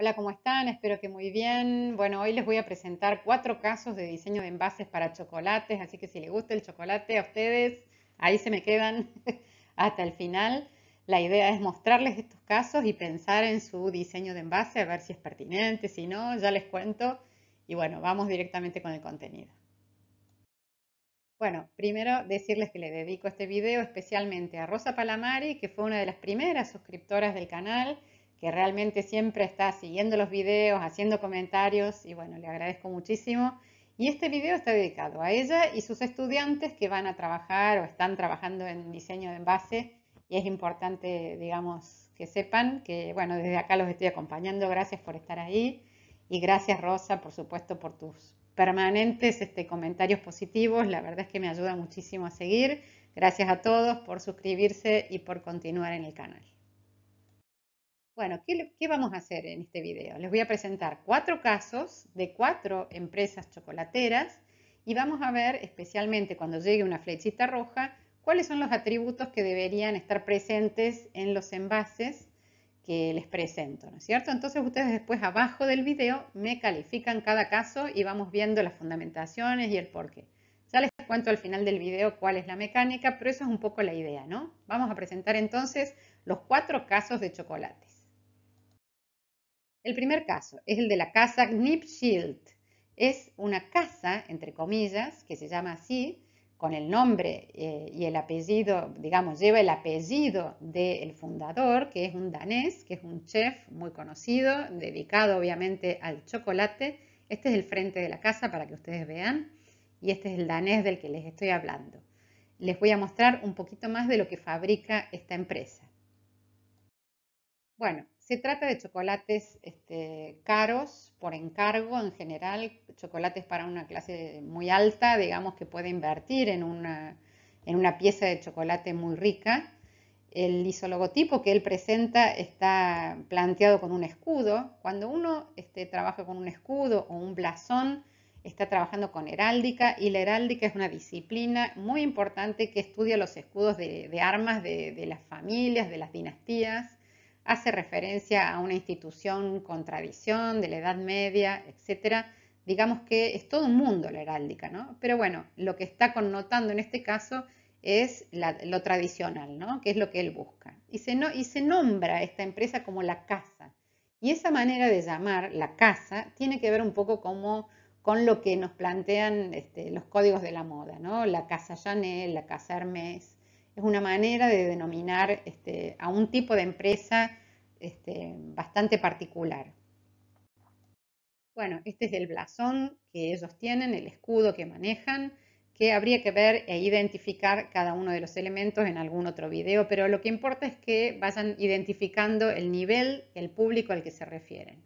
Hola, ¿cómo están? Espero que muy bien. Bueno, hoy les voy a presentar cuatro casos de diseño de envases para chocolates, así que si les gusta el chocolate a ustedes, ahí se me quedan hasta el final. La idea es mostrarles estos casos y pensar en su diseño de envase, a ver si es pertinente, si no, ya les cuento. Y bueno, vamos directamente con el contenido. Bueno, primero decirles que le dedico este video especialmente a Rosa Palamari, que fue una de las primeras suscriptoras del canal que realmente siempre está siguiendo los videos, haciendo comentarios y bueno, le agradezco muchísimo. Y este video está dedicado a ella y sus estudiantes que van a trabajar o están trabajando en diseño de envase y es importante, digamos, que sepan que, bueno, desde acá los estoy acompañando. Gracias por estar ahí y gracias Rosa, por supuesto, por tus permanentes este, comentarios positivos. La verdad es que me ayuda muchísimo a seguir. Gracias a todos por suscribirse y por continuar en el canal. Bueno, ¿qué, vamos a hacer en este video? Les voy a presentar cuatro casos de cuatro empresas chocolateras y vamos a ver especialmente cuando llegue una flechita roja cuáles son los atributos que deberían estar presentes en los envases que les presento, ¿no es cierto? Entonces ustedes después abajo del video me califican cada caso y vamos viendo las fundamentaciones y el porqué. Ya les cuento al final del video cuál es la mecánica, pero eso es un poco la idea, ¿no? Vamos a presentar entonces los cuatro casos de chocolate. El primer caso es el de la casa Knipschild. Es una casa, entre comillas, que se llama así, con el nombre eh, y el apellido, digamos, lleva el apellido del fundador, que es un danés, que es un chef muy conocido, dedicado obviamente al chocolate. Este es el frente de la casa para que ustedes vean y este es el danés del que les estoy hablando. Les voy a mostrar un poquito más de lo que fabrica esta empresa. Bueno, se trata de chocolates este, caros por encargo, en general chocolates para una clase muy alta, digamos que puede invertir en una, en una pieza de chocolate muy rica. El isologotipo que él presenta está planteado con un escudo. Cuando uno este, trabaja con un escudo o un blasón, está trabajando con heráldica y la heráldica es una disciplina muy importante que estudia los escudos de, armas de las familias, de las dinastías hace referencia a una institución con tradición de la Edad Media, etc. Digamos que es todo un mundo la heráldica, ¿no? Pero bueno, lo que está connotando en este caso es lo tradicional, ¿no? Que es lo que él busca. Y se, no, y se nombra esta empresa como la casa. Y esa manera de llamar la casa tiene que ver un poco como con lo que nos plantean este, los códigos de la moda, ¿no? La casa Chanel, la casa Hermès, es una manera de denominar este, a un tipo de empresa este, bastante particular. Bueno, este es el blasón que ellos tienen, el escudo que manejan, que habría que ver e identificar cada uno de los elementos en algún otro video, pero lo que importa es que vayan identificando el nivel, el público al que se refieren.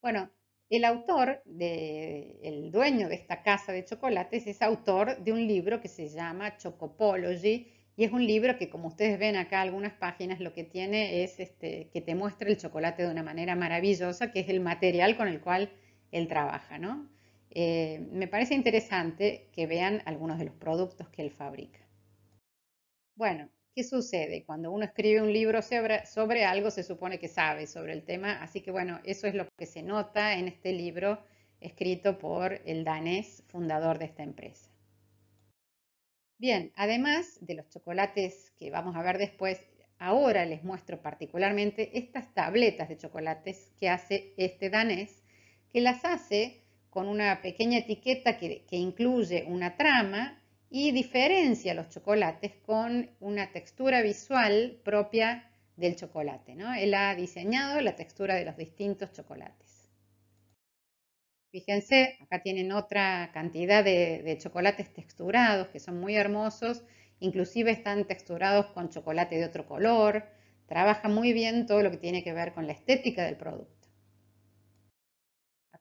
Bueno, el autor, de, el dueño de esta casa de chocolates, es autor de un libro que se llama Chocopology y es un libro que, como ustedes ven acá algunas páginas, lo que tiene es este, que te muestra el chocolate de una manera maravillosa, que es el material con el cual él trabaja. ¿no? Eh, me parece interesante que vean algunos de los productos que él fabrica. Bueno, ¿Qué sucede? Cuando uno escribe un libro sobre, algo, se supone que sabe sobre el tema, así que bueno, eso es lo que se nota en este libro escrito por el danés fundador de esta empresa. Bien, además de los chocolates que vamos a ver después, ahora les muestro particularmente estas tabletas de chocolates que hace este danés, que las hace con una pequeña etiqueta que incluye una trama y diferencia los chocolates con una textura visual propia del chocolate. ¿no? Él ha diseñado la textura de los distintos chocolates. Fíjense, acá tienen otra cantidad de, de chocolates texturados que son muy hermosos, inclusive están texturados con chocolate de otro color. Trabaja muy bien todo lo que tiene que ver con la estética del producto.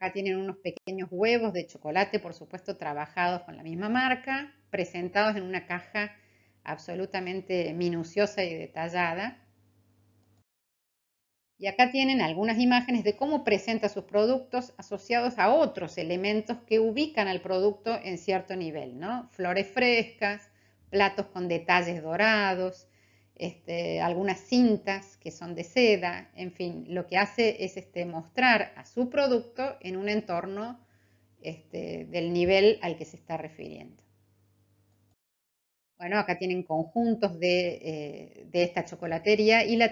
Acá tienen unos pequeños huevos de chocolate, por supuesto, trabajados con la misma marca, presentados en una caja absolutamente minuciosa y detallada. Y acá tienen algunas imágenes de cómo presenta sus productos asociados a otros elementos que ubican al producto en cierto nivel, ¿no? Flores frescas, platos con detalles dorados, este, algunas cintas que son de seda, en fin, lo que hace es este, mostrar a su producto en un entorno este, del nivel al que se está refiriendo. Bueno, acá tienen conjuntos de, eh, esta chocolatería y la,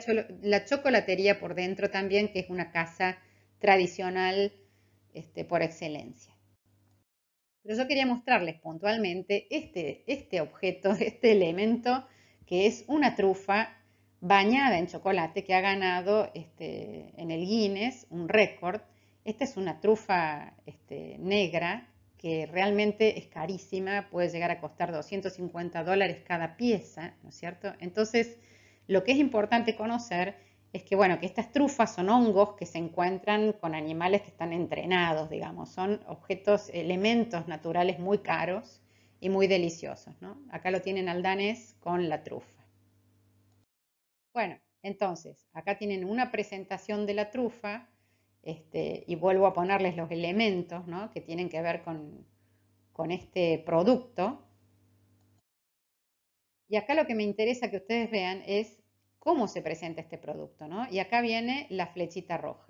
chocolatería por dentro también, que es una casa tradicional por excelencia. Pero yo quería mostrarles puntualmente este objeto, este elemento, que es una trufa bañada en chocolate que ha ganado este, en el Guinness un récord. Esta es una trufa este, negra que realmente es carísima, puede llegar a costar 250 dólares cada pieza, ¿no es cierto? Entonces, lo que es importante conocer es que, bueno, que estas trufas son hongos que se encuentran con animales que están entrenados, digamos, son objetos, elementos naturales muy caros y muy deliciosos. ¿no? Acá lo tienen al danés con la trufa. Bueno, entonces, acá tienen una presentación de la trufa este, y vuelvo a ponerles los elementos ¿no? que tienen que ver con, con este producto. Y acá lo que me interesa que ustedes vean es cómo se presenta este producto, ¿no? Y acá viene la flechita roja.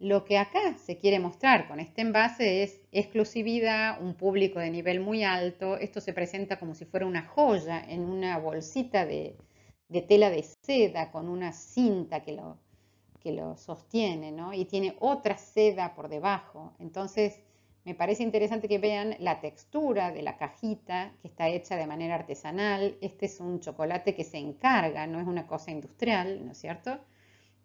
Lo que acá se quiere mostrar con este envase es exclusividad, un público de nivel muy alto. Esto se presenta como si fuera una joya en una bolsita de, tela de seda con una cinta que lo, que lo sostiene, ¿no? Y tiene otra seda por debajo. Entonces, me parece interesante que vean la textura de la cajita que está hecha de manera artesanal. Este es un chocolate que se encarga, no es una cosa industrial, ¿no es cierto?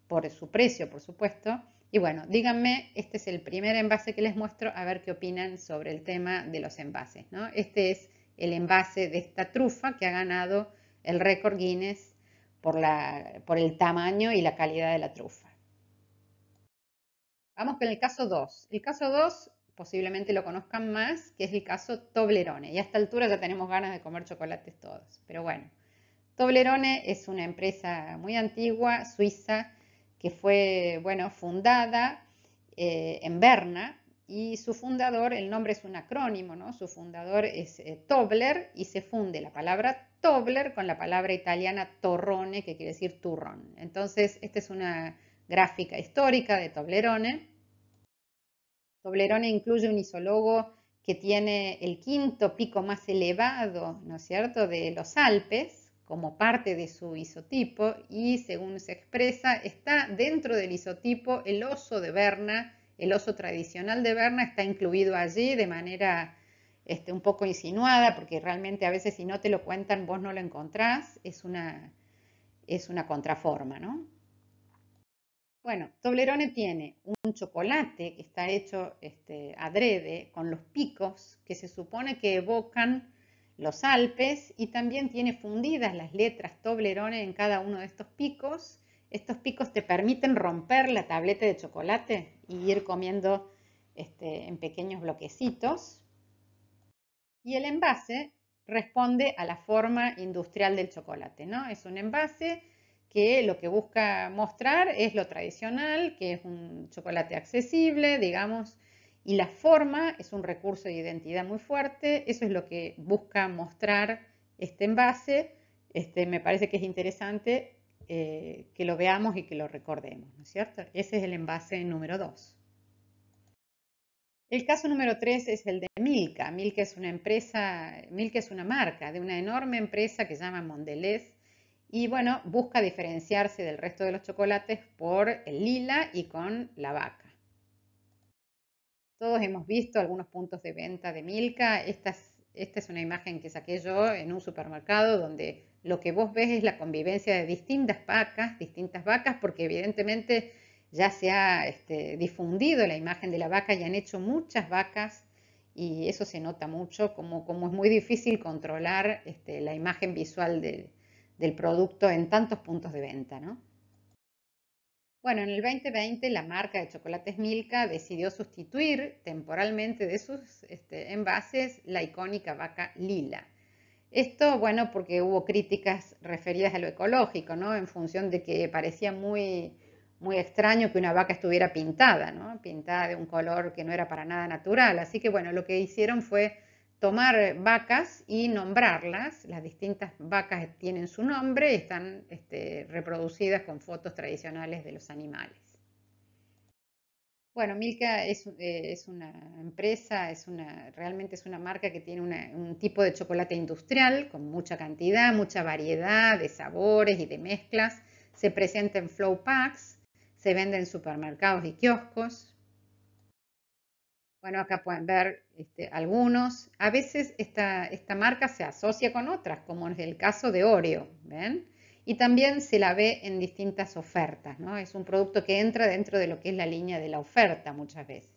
Por su precio, por supuesto. Y bueno, díganme, este es el primer envase que les muestro, a ver qué opinan sobre el tema de los envases. ¿no? Este es el envase de esta trufa que ha ganado el récord Guinness por, la, por el tamaño y la calidad de la trufa. Vamos con el caso 2. El caso 2 posiblemente lo conozcan más, que es el caso Toblerone. Y a esta altura ya tenemos ganas de comer chocolates todos. Pero bueno, Toblerone es una empresa muy antigua, suiza, que fue, bueno, fundada eh, en Berna y su fundador, el nombre es un acrónimo, ¿no? Su fundador es eh, Tobler y se funde la palabra Tobler con la palabra italiana torrone, que quiere decir turrón. Entonces, esta es una gráfica histórica de Toblerone. Toblerone incluye un isólogo que tiene el quinto pico más elevado, ¿no es cierto?, de los Alpes como parte de su isotipo y según se expresa, está dentro del isotipo el oso de Berna, el oso tradicional de Berna está incluido allí de manera este, un poco insinuada, porque realmente a veces si no te lo cuentan vos no lo encontrás, es una, es una contraforma, ¿no? Bueno, Toblerone tiene un chocolate que está hecho este, adrede con los picos que se supone que evocan los Alpes y también tiene fundidas las letras Toblerone en cada uno de estos picos. Estos picos te permiten romper la tableta de chocolate y ir comiendo este, en pequeños bloquecitos. Y el envase responde a la forma industrial del chocolate, ¿no? Es un envase que lo que busca mostrar es lo tradicional, que es un chocolate accesible, digamos, y la forma es un recurso de identidad muy fuerte, eso es lo que busca mostrar este envase. Este, me parece que es interesante eh, que lo veamos y que lo recordemos, ¿no es cierto? Ese es el envase número 2. El caso número 3 es el de Milka. Milka es una empresa, Milka es una marca de una enorme empresa que se llama Mondelez y bueno, busca diferenciarse del resto de los chocolates por el lila y con la vaca. Todos hemos visto algunos puntos de venta de Milka. Esta es, una imagen que saqué yo en un supermercado donde lo que vos ves es la convivencia de distintas vacas, distintas vacas, porque evidentemente ya se ha este, difundido la imagen de la vaca y han hecho muchas vacas y eso se nota mucho, como, es muy difícil controlar este, la imagen visual del producto en tantos puntos de venta. ¿no? Bueno, en el 2020 la marca de chocolates Milka decidió sustituir temporalmente de sus este, envases la icónica vaca lila. Esto, bueno, porque hubo críticas referidas a lo ecológico, ¿no? En función de que parecía muy, muy extraño que una vaca estuviera pintada, ¿no? Pintada de un color que no era para nada natural. Así que, bueno, lo que hicieron fue tomar eh, vacas y nombrarlas. Las distintas vacas tienen su nombre y están este, reproducidas con fotos tradicionales de los animales. Bueno, Milka eh, es, una empresa, es una, realmente es una marca que tiene un tipo de chocolate industrial con mucha cantidad, mucha variedad de sabores y de mezclas. Se presenta en flow packs, se vende en supermercados y kioscos, bueno, acá pueden ver este, algunos. A veces esta, marca se asocia con otras, como es el caso de Oreo, ¿ven? Y también se la ve en distintas ofertas, ¿no? Es un producto que entra dentro de lo que es la línea de la oferta muchas veces.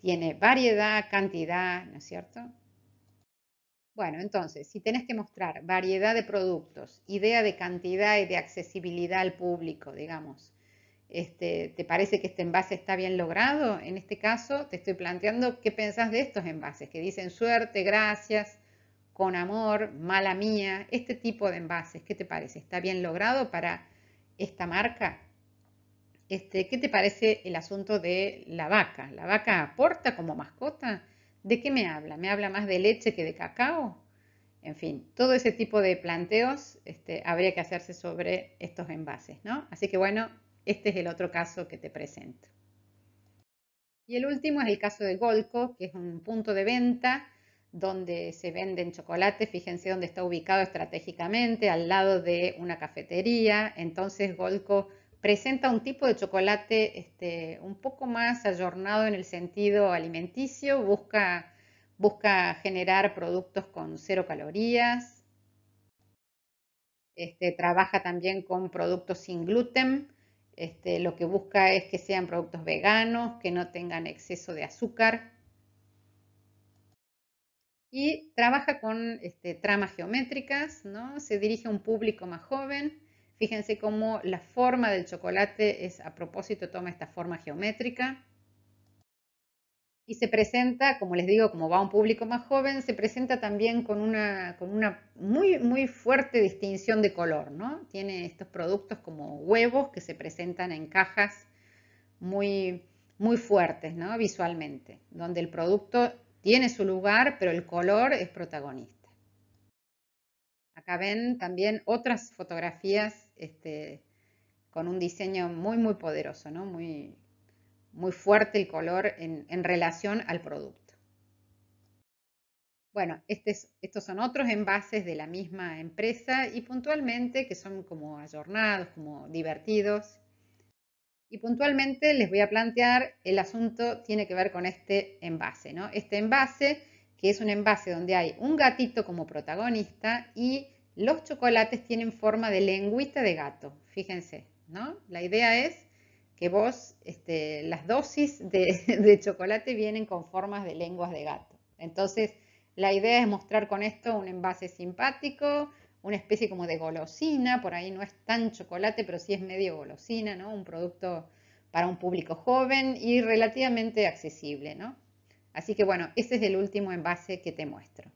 Tiene variedad, cantidad, ¿no es cierto? Bueno, entonces, si tenés que mostrar variedad de productos, idea de cantidad y de accesibilidad al público, digamos, este, ¿te parece que este envase está bien logrado? En este caso te estoy planteando qué pensás de estos envases que dicen suerte, gracias, con amor, mala mía, este tipo de envases, ¿qué te parece? ¿Está bien logrado para esta marca? Este, ¿Qué te parece el asunto de la vaca? ¿La vaca aporta como mascota? ¿De qué me habla? ¿Me habla más de leche que de cacao? En fin, todo ese tipo de planteos este, habría que hacerse sobre estos envases, ¿no? Así que bueno, este es el otro caso que te presento. Y el último es el caso de Golco, que es un punto de venta donde se venden chocolates. Fíjense dónde está ubicado estratégicamente, al lado de una cafetería. Entonces Golco presenta un tipo de chocolate este, un poco más ayornado en el sentido alimenticio, busca, generar productos con cero calorías, este, trabaja también con productos sin gluten, este, lo que busca es que sean productos veganos, que no tengan exceso de azúcar. Y trabaja con este, tramas geométricas, ¿no? se dirige a un público más joven. Fíjense cómo la forma del chocolate es a propósito, toma esta forma geométrica y se presenta, como les digo, como va a un público más joven, se presenta también con una, muy, muy fuerte distinción de color, ¿no? Tiene estos productos como huevos que se presentan en cajas muy, muy fuertes, ¿no? Visualmente, donde el producto tiene su lugar, pero el color es protagonista. Acá ven también otras fotografías este, con un diseño muy, muy poderoso, ¿no? Muy, muy fuerte el color en, relación al producto. Bueno, este estos son otros envases de la misma empresa y puntualmente que son como ayornados, como divertidos. Y puntualmente les voy a plantear el asunto tiene que ver con este envase, ¿no? Este envase que es un envase donde hay un gatito como protagonista y los chocolates tienen forma de lengüita de gato. Fíjense, ¿no? La idea es que vos, este, las dosis de, chocolate vienen con formas de lenguas de gato. Entonces, la idea es mostrar con esto un envase simpático, una especie como de golosina, por ahí no es tan chocolate, pero sí es medio golosina, ¿no? Un producto para un público joven y relativamente accesible, ¿no? Así que bueno, ese es el último envase que te muestro.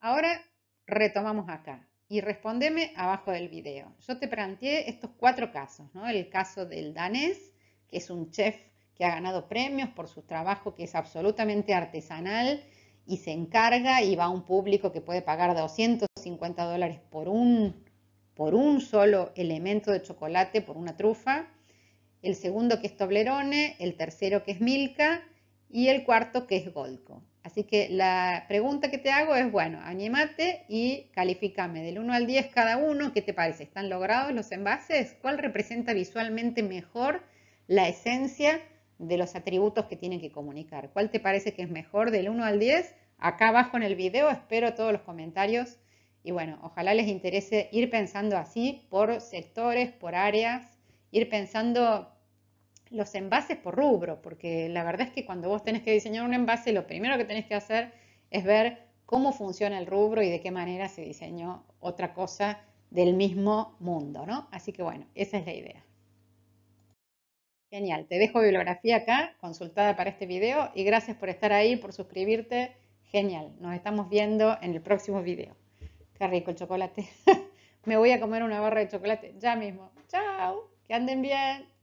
Ahora retomamos acá y respondeme abajo del video. Yo te planteé estos cuatro casos, ¿no? El caso del danés, que es un chef que ha ganado premios por su trabajo, que es absolutamente artesanal y se encarga y va a un público que puede pagar 250 dólares por un, por un solo elemento de chocolate, por una trufa. El segundo que es Toblerone, el tercero que es Milka y el cuarto que es Golco. Así que la pregunta que te hago es, bueno, anímate y califícame del 1 al 10 cada uno. ¿Qué te parece? ¿Están logrados los envases? ¿Cuál representa visualmente mejor la esencia de los atributos que tienen que comunicar? ¿Cuál te parece que es mejor del 1 al 10? Acá abajo en el video espero todos los comentarios. Y bueno, ojalá les interese ir pensando así por sectores, por áreas, ir pensando los envases por rubro, porque la verdad es que cuando vos tenés que diseñar un envase, lo primero que tenés que hacer es ver cómo funciona el rubro y de qué manera se diseñó otra cosa del mismo mundo, ¿no? Así que bueno, esa es la idea. Genial, te dejo bibliografía acá, consultada para este video, y gracias por estar ahí, por suscribirte. Genial, nos estamos viendo en el próximo video. Qué rico el chocolate. Me voy a comer una barra de chocolate ya mismo. Chao, que anden bien.